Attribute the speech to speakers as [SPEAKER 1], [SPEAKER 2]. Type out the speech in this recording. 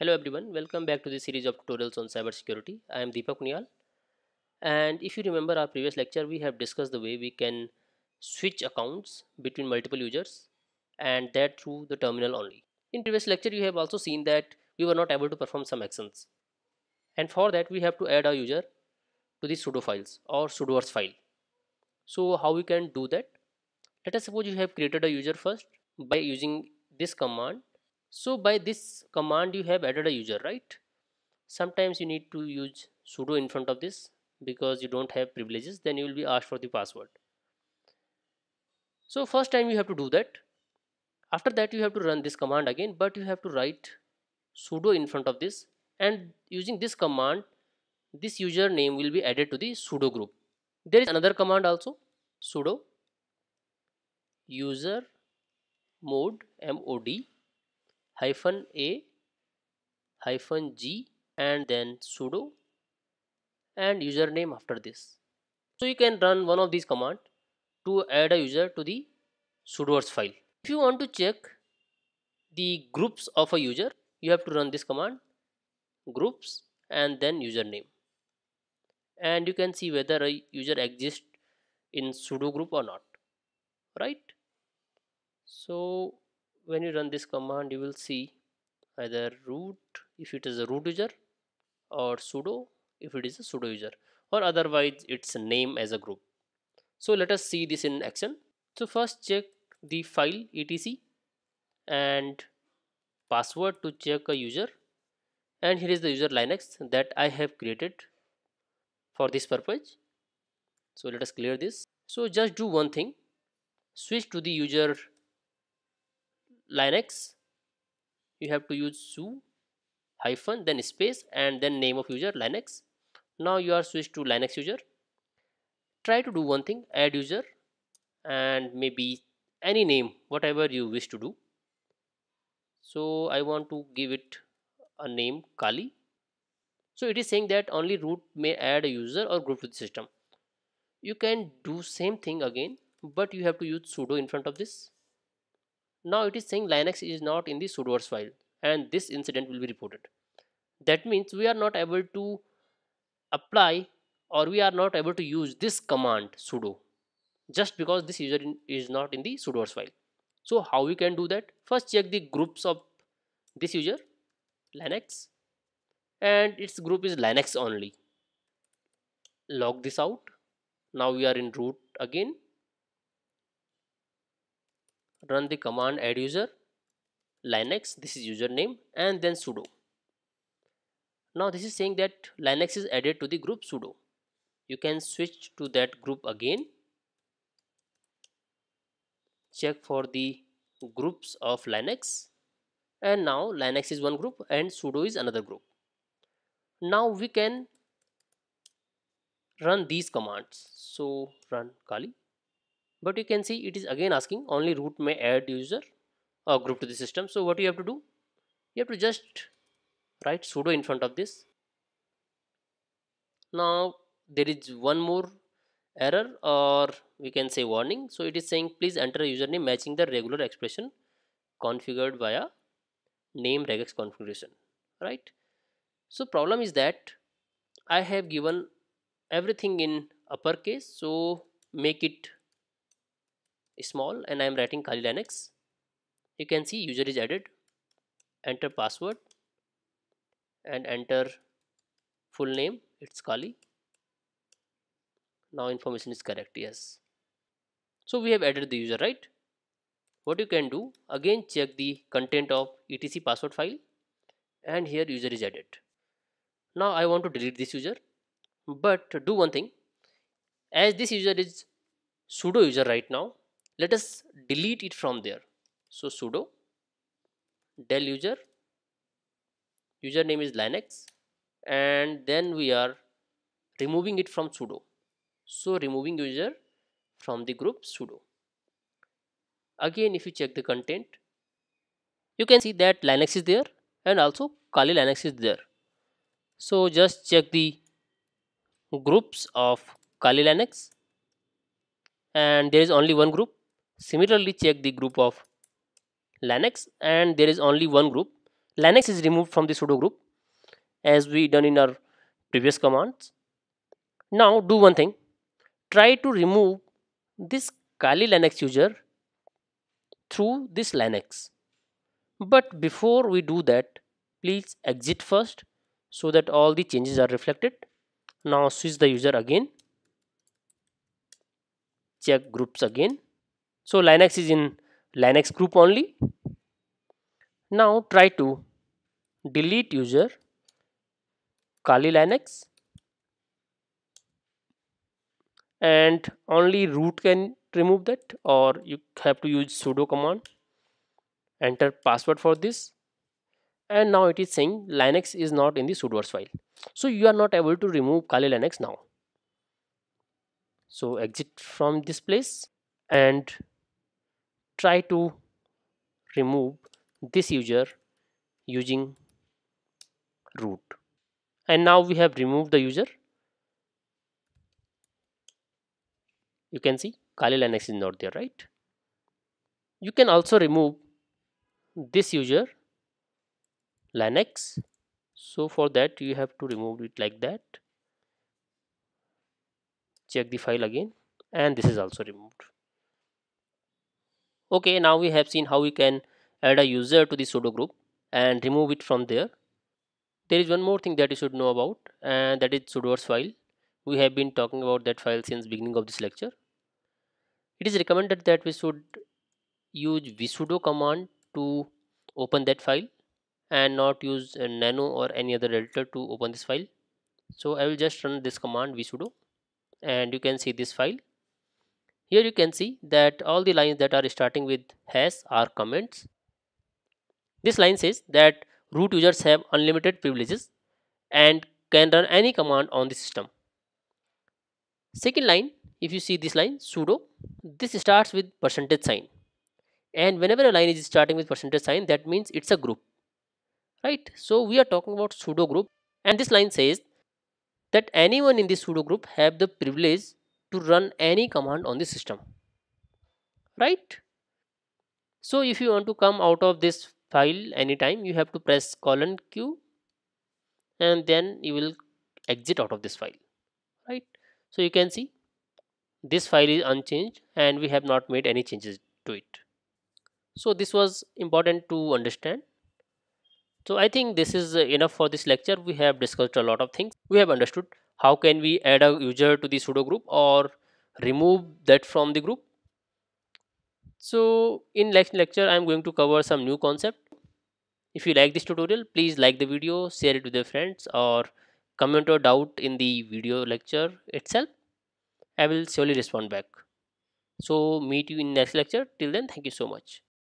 [SPEAKER 1] Hello everyone, welcome back to the series of tutorials on cybersecurity. I am Deepak Nial and if you remember our previous lecture we have discussed the way we can switch accounts between multiple users and that through the terminal only. In previous lecture you have also seen that we were not able to perform some actions and for that we have to add a user to the sudo files or sudoers file. So how we can do that? Let us suppose you have created a user first by using this command so by this command you have added a user right. Sometimes you need to use sudo in front of this because you don't have privileges then you will be asked for the password. So first time you have to do that. After that you have to run this command again but you have to write sudo in front of this and using this command this username will be added to the sudo group. There is another command also sudo user mode mod hyphen a hyphen g and then sudo and username after this so you can run one of these command to add a user to the sudoers file if you want to check the groups of a user you have to run this command groups and then username and you can see whether a user exists in sudo group or not right so when you run this command you will see either root if it is a root user or sudo if it is a sudo user or otherwise its name as a group so let us see this in action so first check the file etc and password to check a user and here is the user linux that i have created for this purpose so let us clear this so just do one thing switch to the user linux you have to use su hyphen then space and then name of user linux now you are switched to linux user try to do one thing add user and maybe any name whatever you wish to do so i want to give it a name kali so it is saying that only root may add a user or group to the system you can do same thing again but you have to use sudo in front of this now it is saying Linux is not in the sudoers file and this incident will be reported. That means we are not able to apply or we are not able to use this command sudo just because this user in, is not in the sudoers file. So how we can do that? First check the groups of this user Linux and its group is Linux only. Log this out. Now we are in root again run the command add user linux this is username and then sudo now this is saying that linux is added to the group sudo you can switch to that group again check for the groups of linux and now linux is one group and sudo is another group now we can run these commands so run kali but you can see it is again asking only root may add user or group to the system so what you have to do you have to just write sudo in front of this now there is one more error or we can say warning so it is saying please enter a username matching the regular expression configured via name regex configuration right so problem is that i have given everything in uppercase so make it small and I am writing Kali Linux. You can see user is added, enter password and enter full name, it's Kali. Now information is correct, yes. So we have added the user, right? What you can do, again check the content of etc password file and here user is added. Now I want to delete this user, but do one thing. As this user is pseudo user right now let us delete it from there so sudo del user username is linux and then we are removing it from sudo so removing user from the group sudo again if you check the content you can see that linux is there and also kali linux is there so just check the groups of kali linux and there is only one group Similarly, check the group of Linux and there is only one group. Linux is removed from the sudo group as we done in our previous commands. Now do one thing. Try to remove this Kali Linux user through this Linux. But before we do that, please exit first so that all the changes are reflected. Now switch the user again. Check groups again. So Linux is in Linux group only. Now try to delete user Kali Linux and only root can remove that or you have to use sudo command enter password for this and now it is saying linux is not in the sudoers file so you are not able to remove kali linux now so exit from this place and try to remove this user using root and now we have removed the user you can see Kali Linux is not there right you can also remove this user Linux so for that you have to remove it like that check the file again and this is also removed okay now we have seen how we can add a user to the pseudo group and remove it from there there is one more thing that you should know about and that is sudoers file we have been talking about that file since beginning of this lecture it is recommended that we should use vsudo command to open that file and not use nano or any other editor to open this file so i will just run this command vsudo and you can see this file here you can see that all the lines that are starting with hash are comments. This line says that root users have unlimited privileges and can run any command on the system. Second line, if you see this line sudo, this starts with percentage sign. And whenever a line is starting with percentage sign, that means it's a group. Right? So we are talking about sudo group and this line says that anyone in this sudo group have the privilege to run any command on the system right so if you want to come out of this file anytime you have to press colon q and then you will exit out of this file right so you can see this file is unchanged and we have not made any changes to it so this was important to understand so i think this is enough for this lecture we have discussed a lot of things we have understood how can we add a user to the pseudo group or remove that from the group so in next lecture i am going to cover some new concept if you like this tutorial please like the video share it with your friends or comment your doubt in the video lecture itself i will surely respond back so meet you in next lecture till then thank you so much